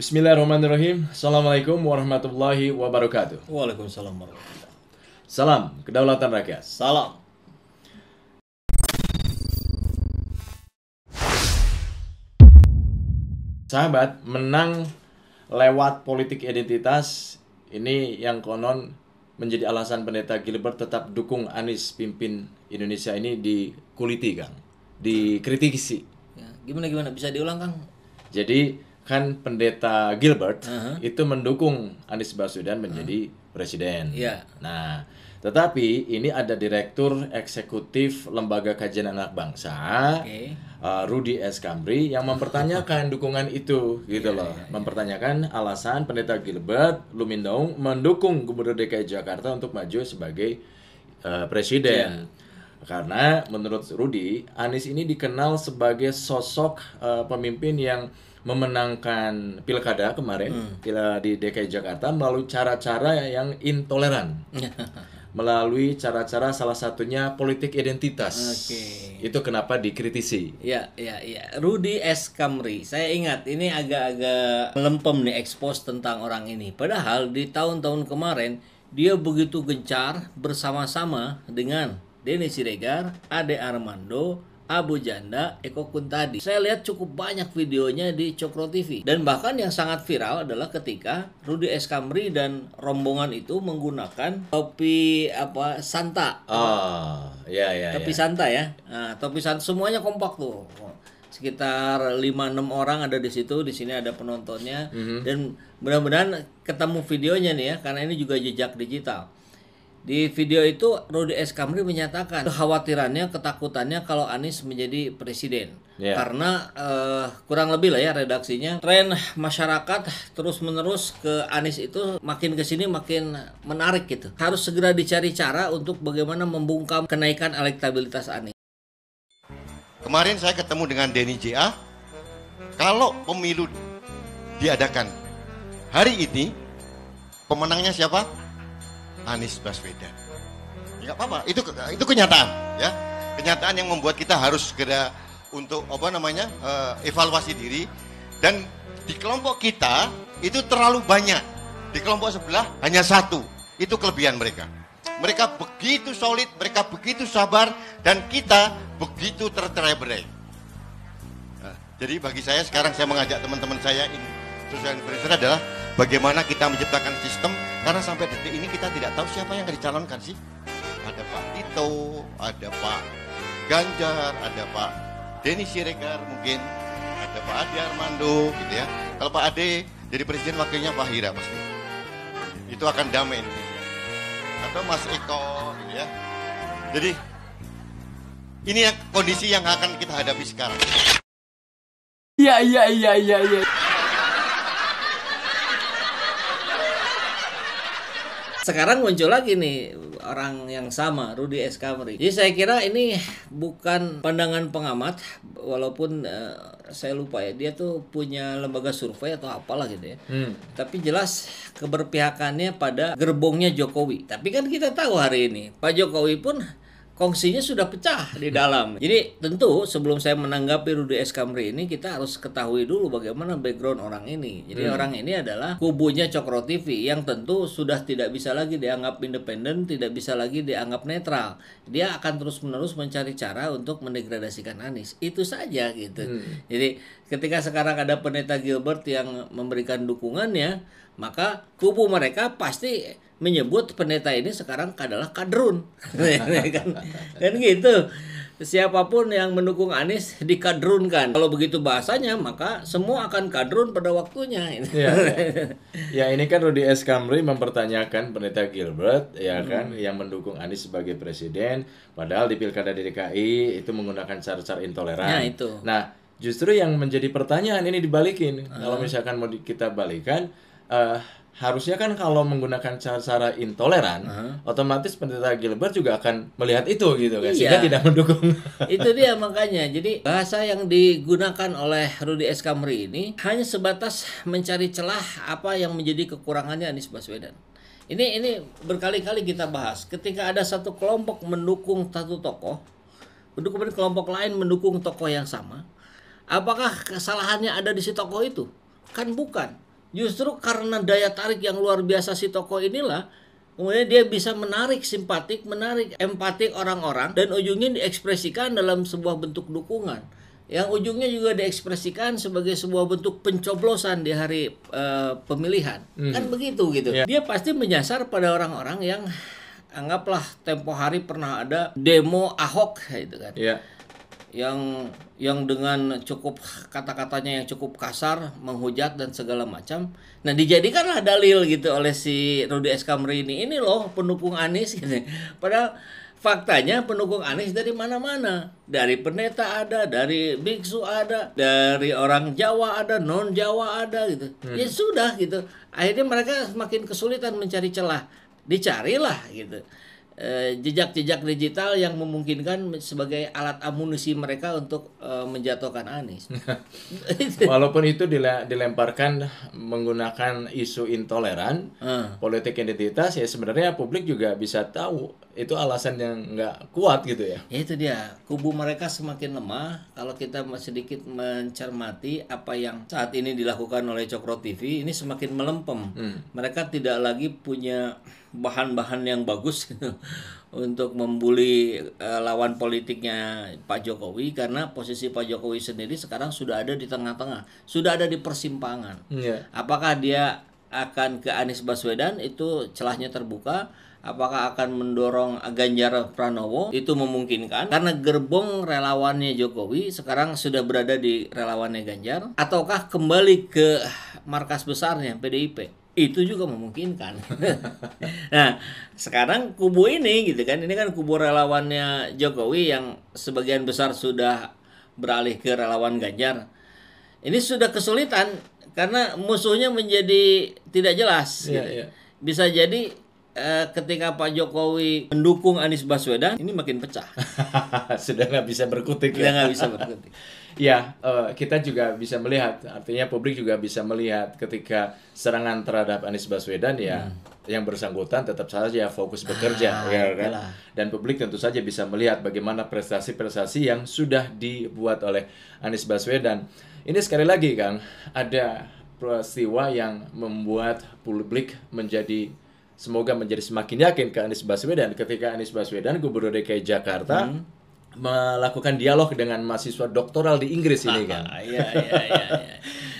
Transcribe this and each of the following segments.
Bismillahirrahmanirrahim. Assalamualaikum warahmatullahi wabarakatuh. Waalaikumsalam warahmatullahi wabarakatuh. Salam kedaulatan rakyat. Salam. Sahabat, menang lewat politik identitas ini yang konon menjadi alasan pendeta Gilbert tetap dukung Anies pimpin Indonesia ini dikuliti Kang, dikritisi. Ya, gimana gimana bisa diulang Kang? Jadi kan pendeta Gilbert uh -huh. itu mendukung Anies Baswedan menjadi uh -huh. presiden. Yeah. Nah, tetapi ini ada direktur eksekutif Lembaga Kajian Anak Bangsa, okay. uh, Rudy S. Kamri yang mempertanyakan dukungan itu, gitu yeah, loh. Yeah, yeah. Mempertanyakan alasan pendeta Gilbert Lumindong mendukung Gubernur DKI Jakarta untuk maju sebagai uh, presiden. Yeah. Karena menurut Rudy, Anies ini dikenal sebagai sosok uh, pemimpin yang memenangkan pilkada kemarin hmm. di DKI Jakarta melalui cara-cara yang intoleran. melalui cara-cara salah satunya politik identitas. Okay. Itu kenapa dikritisi. Ya, ya, ya. Rudy S. Kamri. Saya ingat ini agak-agak melempem nih ekspos tentang orang ini. Padahal di tahun-tahun kemarin dia begitu gencar bersama-sama dengan Denny Siregar, Ade Armando, Abu Janda Eko Kuntadi. Saya lihat cukup banyak videonya di Cokro TV. Dan bahkan yang sangat viral adalah ketika Rudy Eskamri dan rombongan itu menggunakan topi apa Santa. Oh, ya ya. Topi ya. Santa ya. Nah, topi Santa semuanya kompak tuh. Sekitar 5 6 orang ada di situ, di sini ada penontonnya mm -hmm. dan mudah-mudahan ketemu videonya nih ya karena ini juga jejak digital. Di video itu Rudy S. Kamri menyatakan kekhawatirannya, ketakutannya kalau Anies menjadi presiden. Yeah. Karena uh, kurang lebih lah ya redaksinya, tren masyarakat terus-menerus ke Anies itu makin ke sini makin menarik gitu. Harus segera dicari cara untuk bagaimana membungkam kenaikan elektabilitas Anies. Kemarin saya ketemu dengan Denny JA, kalau pemilu diadakan hari ini, pemenangnya siapa? Anies Baswedan. Enggak apa-apa, itu itu kenyataan ya. Kenyataan yang membuat kita harus segera untuk apa namanya? Eh, evaluasi diri dan di kelompok kita itu terlalu banyak. Di kelompok sebelah hanya satu. Itu kelebihan mereka. Mereka begitu solid, mereka begitu sabar dan kita begitu tercerai Nah, jadi bagi saya sekarang saya mengajak teman-teman saya terus sosial influencer adalah Bagaimana kita menciptakan sistem karena sampai detik ini kita tidak tahu siapa yang akan dicalonkan sih. Ada Pak Tito, ada Pak Ganjar, ada Pak Denny Siregar mungkin, ada Pak Ade Armando gitu ya. Kalau Pak Ade jadi presiden wakilnya Pak Hira pasti. Itu akan damai Indonesia. Atau Mas Eko gitu ya. Jadi ini yang kondisi yang akan kita hadapi sekarang. Iya, iya, iya, iya, iya. sekarang muncul lagi nih orang yang sama Rudy Escamri. Jadi saya kira ini bukan pandangan pengamat walaupun uh, saya lupa ya dia tuh punya lembaga survei atau apalah gitu ya. Hmm. Tapi jelas keberpihakannya pada gerbongnya Jokowi. Tapi kan kita tahu hari ini Pak Jokowi pun kongsinya sudah pecah di dalam. Jadi tentu sebelum saya menanggapi Rudy S. Kamri ini kita harus ketahui dulu bagaimana background orang ini. Jadi hmm. orang ini adalah kubunya Cokro TV yang tentu sudah tidak bisa lagi dianggap independen, tidak bisa lagi dianggap netral. Dia akan terus-menerus mencari cara untuk mendegradasikan Anies. Itu saja gitu. Hmm. Jadi ketika sekarang ada pendeta Gilbert yang memberikan dukungannya, maka kubu mereka pasti menyebut pendeta ini sekarang adalah kadrun iya, iya kan? kan gitu siapapun yang mendukung Anies dikadrunkan kalau begitu bahasanya maka semua akan kadrun pada waktunya ya, ya. ini kan Rudy S Kamri mempertanyakan pendeta Gilbert ya hmm. kan yang mendukung Anies sebagai presiden padahal di pilkada DKI itu menggunakan cara-cara intoleran ya, itu. nah justru yang menjadi pertanyaan ini dibalikin hmm. kalau misalkan mau kita balikan uh, harusnya kan kalau menggunakan cara-cara intoleran, uh -huh. otomatis pendeta Gilbert juga akan melihat itu gitu kan, iya. sehingga tidak mendukung. itu dia makanya. Jadi bahasa yang digunakan oleh Rudy S. Kamri ini hanya sebatas mencari celah apa yang menjadi kekurangannya Anies Baswedan. Ini ini berkali-kali kita bahas. Ketika ada satu kelompok mendukung satu tokoh, mendukung kelompok lain mendukung tokoh yang sama, apakah kesalahannya ada di si tokoh itu? Kan bukan Justru karena daya tarik yang luar biasa si toko inilah Kemudian dia bisa menarik simpatik, menarik empatik orang-orang dan ujungnya diekspresikan dalam sebuah bentuk dukungan. Yang ujungnya juga diekspresikan sebagai sebuah bentuk pencoblosan di hari uh, pemilihan. Hmm. Kan begitu gitu. Yeah. Dia pasti menyasar pada orang-orang yang anggaplah tempo hari pernah ada demo Ahok gitu kan. Yeah yang yang dengan cukup kata-katanya yang cukup kasar, menghujat dan segala macam. Nah, dijadikanlah dalil gitu oleh si Rudi S. Kamri ini. Ini loh pendukung Anies gitu. Padahal faktanya pendukung Anies dari mana-mana. Dari pendeta ada, dari biksu ada, dari orang Jawa ada, non Jawa ada gitu. Hmm. Ya sudah gitu. Akhirnya mereka semakin kesulitan mencari celah. Dicarilah gitu. Eh, jejak-jejak digital yang memungkinkan sebagai alat amunisi mereka untuk uh, menjatuhkan Anies. Walaupun itu dilemparkan menggunakan isu intoleran, hmm. politik identitas, ya sebenarnya publik juga bisa tahu itu alasan yang nggak kuat gitu ya. Ya itu dia, kubu mereka semakin lemah kalau kita sedikit mencermati apa yang saat ini dilakukan oleh Cokro TV ini semakin melempem. Hmm. Mereka tidak lagi punya bahan-bahan yang bagus gitu, untuk membuli eh, lawan politiknya Pak Jokowi karena posisi Pak Jokowi sendiri sekarang sudah ada di tengah-tengah, sudah ada di persimpangan. Yeah. Apakah dia akan ke Anies Baswedan itu celahnya terbuka? Apakah akan mendorong Ganjar Pranowo itu memungkinkan karena gerbong relawannya Jokowi sekarang sudah berada di relawannya Ganjar ataukah kembali ke markas besarnya PDIP? itu juga memungkinkan. nah, sekarang kubu ini gitu kan, ini kan kubu relawannya Jokowi yang sebagian besar sudah beralih ke relawan Ganjar. Ini sudah kesulitan karena musuhnya menjadi tidak jelas. Yeah, gitu. yeah. Bisa jadi Eh, ketika Pak Jokowi mendukung Anies Baswedan ini makin pecah. Sudah nggak bisa berkutik Sudah ya. bisa berkutik. ya, eh, kita juga bisa melihat, artinya publik juga bisa melihat ketika serangan terhadap Anies Baswedan ya hmm. yang bersangkutan tetap saja fokus bekerja ah, ya kan. Dan publik tentu saja bisa melihat bagaimana prestasi-prestasi yang sudah dibuat oleh Anies Baswedan. Ini sekali lagi kan ada peristiwa yang membuat publik menjadi semoga menjadi semakin yakin ke Anies Baswedan ketika Anies Baswedan Gubernur DKI Jakarta hmm melakukan dialog dengan mahasiswa doktoral di Inggris ini kan. Ah, iya iya iya. iya.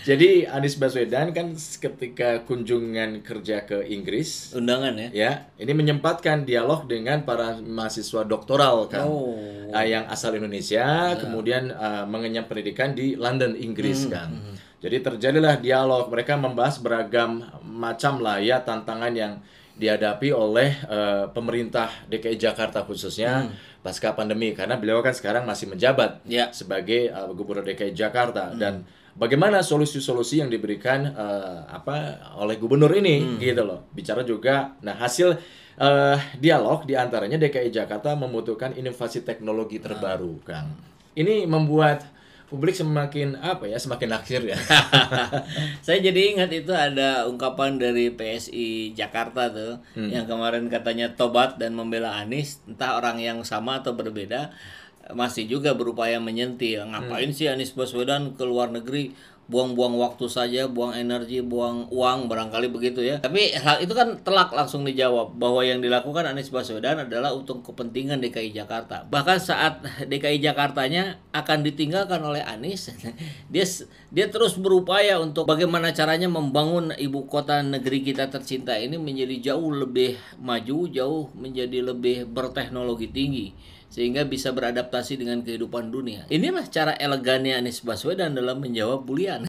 Jadi Anies Baswedan kan ketika kunjungan kerja ke Inggris, undangan ya. Ya, ini menyempatkan dialog dengan para mahasiswa doktoral kan. Oh. Ah, yang asal Indonesia, ya. kemudian uh, mengenyam pendidikan di London Inggris hmm. kan. Hmm. Jadi terjadilah dialog, mereka membahas beragam macam lah ya tantangan yang dihadapi oleh uh, pemerintah DKI Jakarta khususnya hmm. pasca pandemi karena beliau kan sekarang masih menjabat ya. sebagai uh, gubernur DKI Jakarta hmm. dan bagaimana solusi-solusi yang diberikan uh, apa oleh gubernur ini hmm. gitu loh bicara juga nah hasil uh, dialog diantaranya DKI Jakarta membutuhkan inovasi teknologi terbaru hmm. Kang ini membuat publik semakin apa ya semakin naksir ya saya jadi ingat itu ada ungkapan dari PSI Jakarta tuh hmm. yang kemarin katanya tobat dan membela Anies entah orang yang sama atau berbeda masih juga berupaya menyentil ngapain hmm. sih Anies Baswedan ke luar negeri buang-buang waktu saja, buang energi, buang uang barangkali begitu ya. Tapi hal itu kan telak langsung dijawab bahwa yang dilakukan Anies Baswedan adalah untuk kepentingan DKI Jakarta. Bahkan saat DKI Jakartanya akan ditinggalkan oleh Anies, dia dia terus berupaya untuk bagaimana caranya membangun ibu kota negeri kita tercinta ini menjadi jauh lebih maju, jauh menjadi lebih berteknologi tinggi sehingga bisa beradaptasi dengan kehidupan dunia. Inilah cara elegannya Anies Baswedan dalam menjawab bulian.